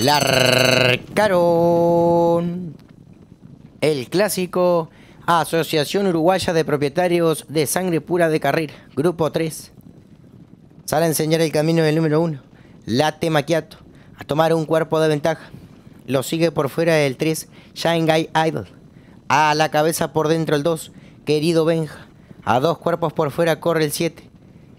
Largaron el clásico Asociación Uruguaya de Propietarios de Sangre Pura de Carril, Grupo 3. Sale a enseñar el camino del número 1, Late Maquiato, a tomar un cuerpo de ventaja. Lo sigue por fuera el 3, Shanghai Idol. A la cabeza por dentro el 2, Querido Benja. A dos cuerpos por fuera corre el 7,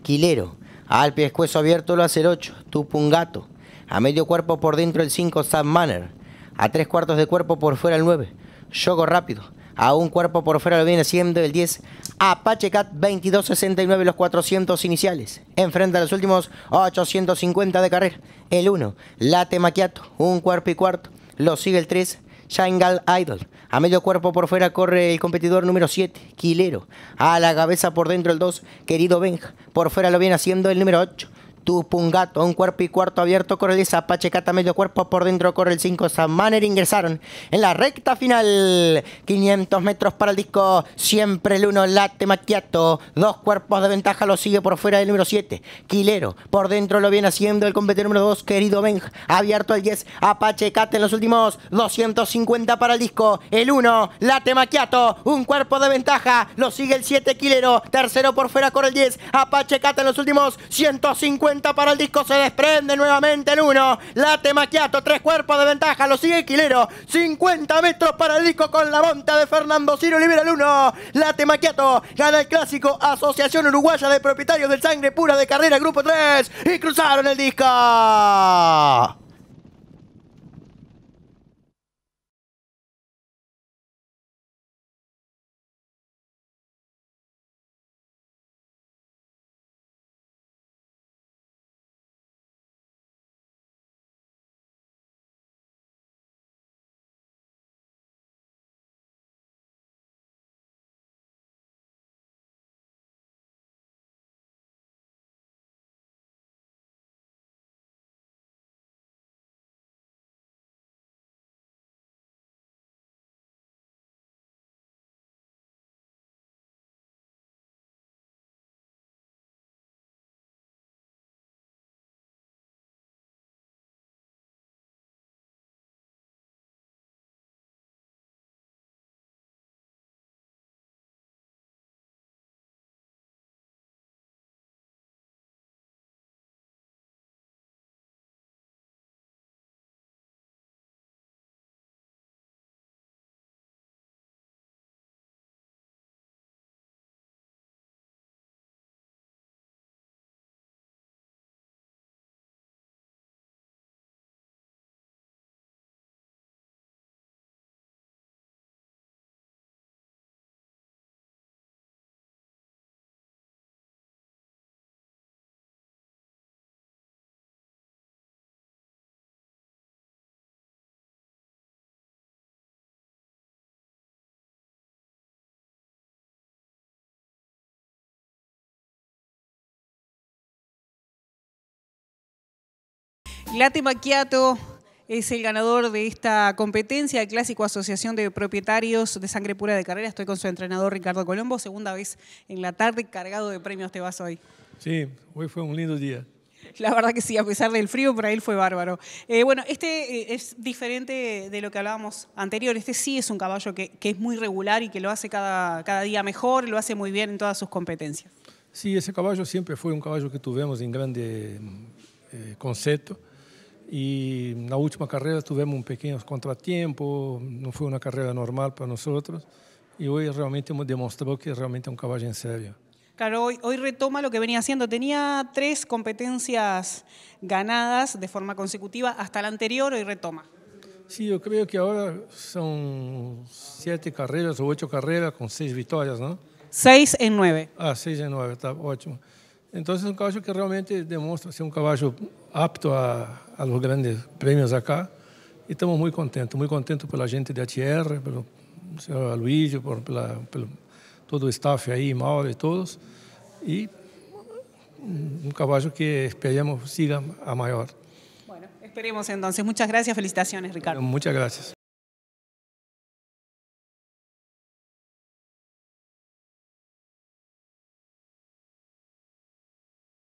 Quilero. Al pescuezo abierto lo hace el 8, Tupungato. A medio cuerpo por dentro el 5 Sam Manner. A tres cuartos de cuerpo por fuera el 9. Yogo rápido. A un cuerpo por fuera lo viene haciendo el 10. Apache Cat 2269 los 400 iniciales. Enfrenta a los últimos 850 de carrera. El 1. Late Maquiato. Un cuerpo y cuarto. Lo sigue el 3. Shangal Idol. A medio cuerpo por fuera corre el competidor número 7, Quilero. A la cabeza por dentro el 2, Querido Benja. Por fuera lo viene haciendo el número 8, Tupungato. un gato, un cuerpo y cuarto abierto, corre el Apache cata medio cuerpo por dentro, corre el 5, Samaner. ingresaron en la recta final, 500 metros para el disco, siempre el 1, late Maquiato. dos cuerpos de ventaja, lo sigue por fuera del número 7, Quilero, por dentro lo viene haciendo el competidor número 2, querido Benj, abierto el 10, Apache Cata en los últimos 250 para el disco, el 1, late Maquiato. un cuerpo de ventaja, lo sigue el 7, Quilero, tercero por fuera, corre el 10, Apache Cata en los últimos 150 para el disco, se desprende nuevamente el uno Late Maquiato, tres cuerpos de ventaja, lo sigue Quilero. 50 metros para el disco con la monta de Fernando Ciro, libera el 1. Late Maquiato gana el clásico Asociación Uruguaya de Propietarios del Sangre Pura de Carrera Grupo 3 y cruzaron el disco. Late Macchiato es el ganador de esta competencia, el clásico Asociación de Propietarios de Sangre Pura de Carrera. Estoy con su entrenador Ricardo Colombo, segunda vez en la tarde, cargado de premios te vas hoy. Sí, hoy fue un lindo día. La verdad que sí, a pesar del frío, para él fue bárbaro. Eh, bueno, este eh, es diferente de lo que hablábamos anterior. Este sí es un caballo que, es muy regular y que lo hace cada, día mejor, lo hace muy bien en todas sus competencias. Sí, ese caballo siempre fue un caballo que tuvimos en grande eh, concepto y en la última carrera tuvimos un pequeño contratiempo, no fue una carrera normal para nosotros y hoy realmente hemos demostró que realmente un caballo en serio. Claro, hoy, hoy, retoma lo que venía haciendo. Tenía tres competencias ganadas de forma consecutiva hasta la anterior, hoy retoma. Sí, yo creo que ahora son siete carreras o ocho carreras con seis victorias, ¿no? Seis en nueve. Ah, seis en nueve, está ótimo. Entonces es un caballo que realmente demuestra ser un caballo apto a, a los grandes premios acá. Y estamos muy contentos, muy contentos por la gente de ATR, por el señor Luigi, por, pelo, todo el staff ahí, Mauro y todos. Y un caballo que esperemos siga a mayor. Bueno, esperemos entonces. Muchas gracias, felicitaciones, Ricardo. Bueno, muchas gracias.